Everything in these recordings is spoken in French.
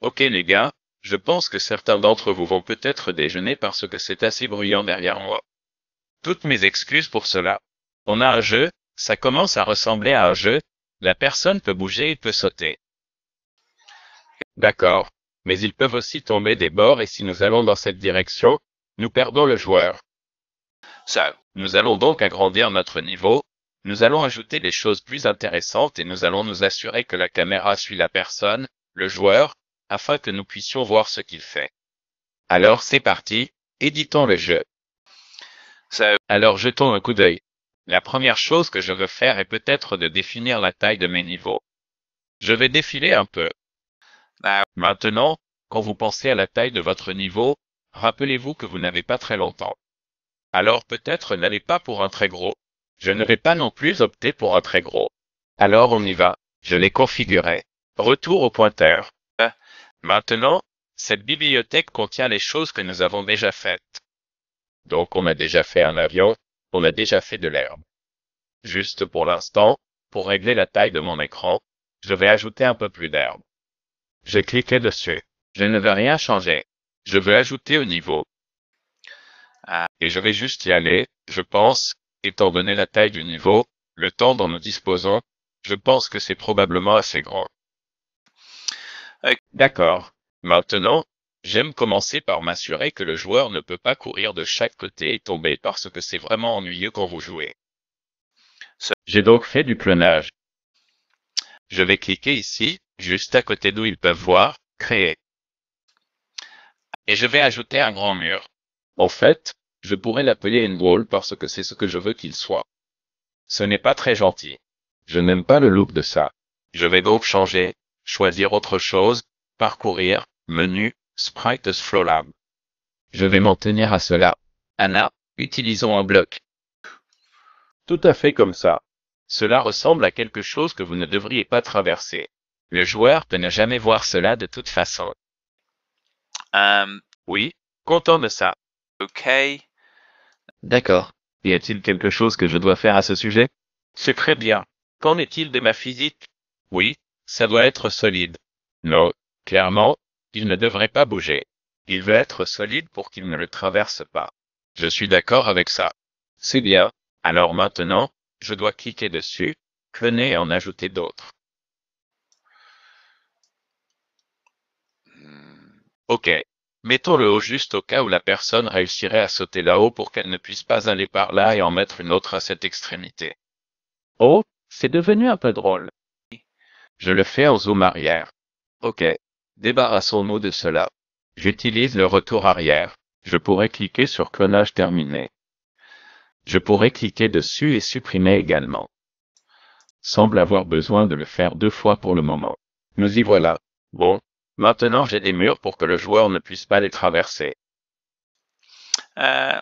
Ok les gars, je pense que certains d'entre vous vont peut-être déjeuner parce que c'est assez bruyant derrière moi. Toutes mes excuses pour cela. On a un jeu, ça commence à ressembler à un jeu, la personne peut bouger et peut sauter. D'accord. Mais ils peuvent aussi tomber des bords et si nous allons dans cette direction, nous perdons le joueur. Ça, nous allons donc agrandir notre niveau, nous allons ajouter des choses plus intéressantes et nous allons nous assurer que la caméra suit la personne, le joueur, afin que nous puissions voir ce qu'il fait. Alors c'est parti, éditons le jeu. Alors jetons un coup d'œil. La première chose que je veux faire est peut-être de définir la taille de mes niveaux. Je vais défiler un peu. Ah Maintenant, quand vous pensez à la taille de votre niveau, rappelez-vous que vous n'avez pas très longtemps. Alors peut-être n'allez pas pour un très gros, je ne vais pas non plus opter pour un très gros. Alors on y va. Je l'ai configuré. Retour au pointeur. Euh, maintenant, cette bibliothèque contient les choses que nous avons déjà faites. Donc on a déjà fait un avion, on a déjà fait de l'herbe. Juste pour l'instant, pour régler la taille de mon écran, je vais ajouter un peu plus d'herbe. Je cliqué dessus. Je ne veux rien changer. Je veux ajouter au niveau. Ah. Et je vais juste y aller, je pense, Étant donné la taille du niveau, le temps dont nous disposons, je pense que c'est probablement assez grand. D'accord. Maintenant, j'aime commencer par m'assurer que le joueur ne peut pas courir de chaque côté et tomber parce que c'est vraiment ennuyeux quand vous jouez. J'ai donc fait du clonage. Je vais cliquer ici, juste à côté d'où ils peuvent voir, créer. Et je vais ajouter un grand mur. Au fait, je pourrais l'appeler une wall parce que c'est ce que je veux qu'il soit. Ce n'est pas très gentil. Je n'aime pas le look de ça. Je vais donc changer, choisir autre chose, parcourir, menu, sprite Lab. Je vais m'en tenir à cela. Anna, utilisons un bloc. Tout à fait comme ça. Cela ressemble à quelque chose que vous ne devriez pas traverser. Le joueur peut ne jamais voir cela de toute façon. Euh, oui, content de ça. Ok. D'accord. Y a-t-il quelque chose que je dois faire à ce sujet C'est très bien. Qu'en est-il de ma physique Oui, ça doit être solide. Non, clairement, il ne devrait pas bouger. Il veut être solide pour qu'il ne le traverse pas. Je suis d'accord avec ça. C'est bien. Alors maintenant, je dois cliquer dessus, cloner et en ajouter d'autres. Hmm. Ok, Mettons-le haut juste au cas où la personne réussirait à sauter là-haut pour qu'elle ne puisse pas aller par là et en mettre une autre à cette extrémité. Oh, c'est devenu un peu drôle. Je le fais en zoom arrière. Ok. Débarrassons-nous de cela. J'utilise le retour arrière. Je pourrais cliquer sur clonage terminé. Je pourrais cliquer dessus et supprimer également. Semble avoir besoin de le faire deux fois pour le moment. Nous y voilà. Bon, Maintenant, j'ai des murs pour que le joueur ne puisse pas les traverser. Euh,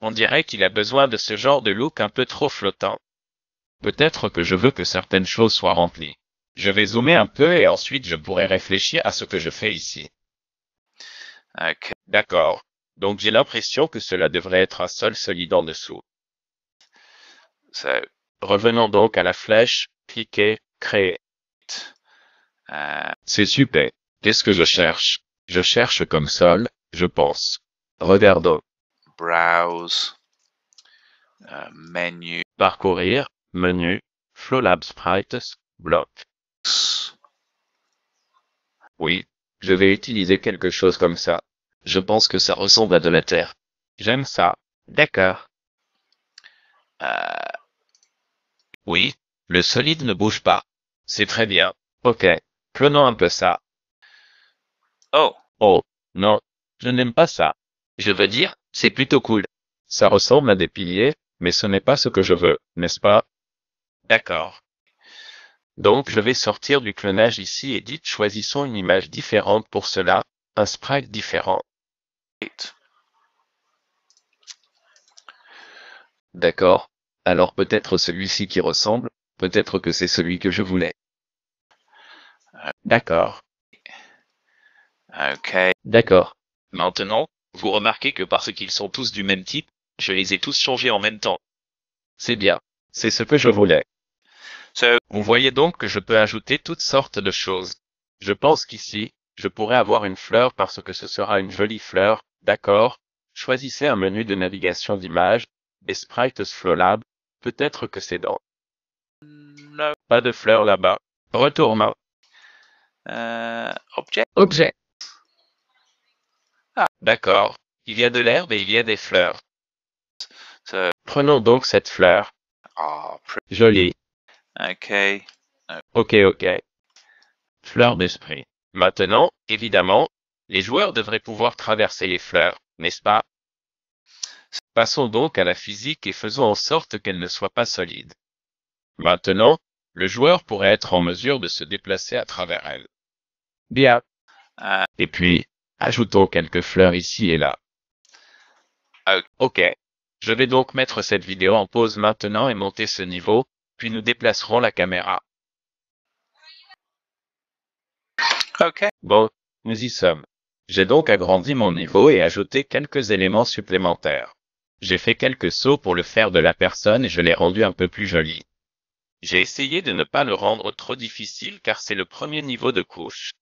on dirait qu'il a besoin de ce genre de look un peu trop flottant. Peut-être que je veux que certaines choses soient remplies. Je vais zoomer un peu et ensuite je pourrai réfléchir à ce que je fais ici. D'accord. Donc j'ai l'impression que cela devrait être un sol solide en dessous. Revenons donc à la flèche, cliquez, créer. Euh, c'est super. Qu'est-ce que je cherche Je cherche comme sol, je pense. Regardons. Browse. Euh, menu. Parcourir. Menu. Flowlab Sprites. Bloc. Oui, je vais utiliser quelque chose comme ça. Je pense que ça ressemble à de la terre. J'aime ça. D'accord. Euh. Oui, le solide ne bouge pas. C'est très bien. Ok. Prenons un peu ça. Oh. Oh, non, je n'aime pas ça. Je veux dire, c'est plutôt cool. Ça ressemble à des piliers, mais ce n'est pas ce que je veux, n'est-ce pas? D'accord. Donc je vais sortir du clonage ici et dites choisissons une image différente pour cela, un sprite différent. D'accord. Alors peut-être celui-ci qui ressemble, peut-être que c'est celui que je voulais. D'accord. Ok. D'accord. Maintenant, vous remarquez que parce qu'ils sont tous du même type, je les ai tous changés en même temps. C'est bien. C'est ce que je voulais. So, vous voyez donc que je peux ajouter toutes sortes de choses. Je pense qu'ici, je pourrais avoir une fleur parce que ce sera une jolie fleur, d'accord Choisissez un menu de navigation d'image, des sprites Lab, peut-être que c'est dans... Pas de fleurs là-bas. Retourne. Euh, objet Objet. Ah, d'accord. Il y a de l'herbe et il y a des fleurs. Prenons donc cette fleur. Ah, Jolie. Ok. Euh. Ok, ok. Fleur d'esprit. Maintenant, évidemment, les joueurs devraient pouvoir traverser les fleurs, n'est-ce pas Passons donc à la physique et faisons en sorte qu'elle ne soit pas solide. Maintenant, le joueur pourrait être en mesure de se déplacer à travers elle. Bien. Ah. et puis, ajoutons quelques fleurs ici et là. Ah, ok. Je vais donc mettre cette vidéo en pause maintenant et monter ce niveau, puis nous déplacerons la caméra. Ok. Bon, nous y sommes. J'ai donc agrandi mon niveau et ajouté quelques éléments supplémentaires. J'ai fait quelques sauts pour le faire de la personne et je l'ai rendu un peu plus joli. J'ai essayé de ne pas le rendre trop difficile car c'est le premier niveau de couche.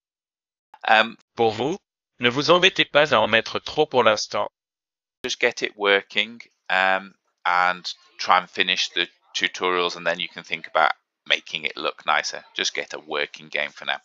Um, pour vous, ne vous embêtez pas à en mettre trop pour l'instant. Just get it working um, and try and finish the tutorials, and then you can think about making it look nicer. Just get a working game for now.